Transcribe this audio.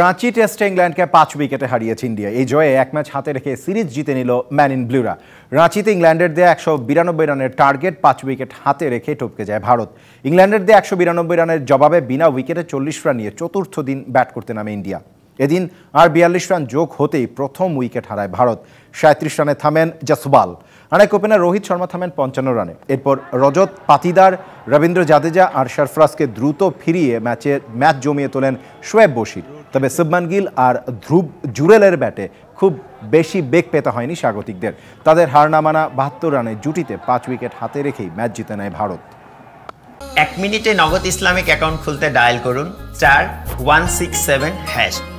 রাঁচি টেস্টে ইংল্যান্ডকে পাঁচ উইকেটে হারিয়েছে ইন্ডিয়া এই জয়ে এক ম্যাচ হাতে রেখে সিরিজ জিতে নিল ম্যান ইন ব্লুরা রাঁচিতে ইংল্যান্ডের দেয়া একশো বিরানব্বই রানের টার্গেট পাঁচ উইকেট হাতে রেখে টপকে যায় ভারত ইংল্যান্ডের দেয়া একশো বিরানব্বই রানের জবাবে বিনা উইকেটে চল্লিশ রান নিয়ে চতুর্থ দিন ব্যাট করতে নামে ইন্ডিয়া এদিন আর বিয়াল্লিশ রান যোগ হতেই প্রথম উইকেট হারায় ভারত সাঁত্রিশ রানে থামেন জাসবাল আরেক ওপেনার রোহিত শর্মা থামেন পঞ্চান্ন রানে এরপর রজত পাতিদার রবীন্দ্র জাদেজা আর সরফরাজকে দ্রুত ফিরিয়ে ম্যাচে ম্যাচ জমিয়ে তোলেন শোয়েব বশির তবে সুবমান গিল আর ধ্রুব জুরেলের ব্যাটে খুব বেশি বেগ পেতে হয়নি স্বাগতিকদের তাদের হার না মানা বাহাত্তর রানে জুটিতে পাঁচ উইকেট হাতে রেখেই ম্যাচ জিতে নেয় ভারত এক মিনিটে নগদ ইসলামিক অ্যাকাউন্ট খুলতে ডায়াল করুন চার ওয়ান সিক্স সেভেন হ্যাশ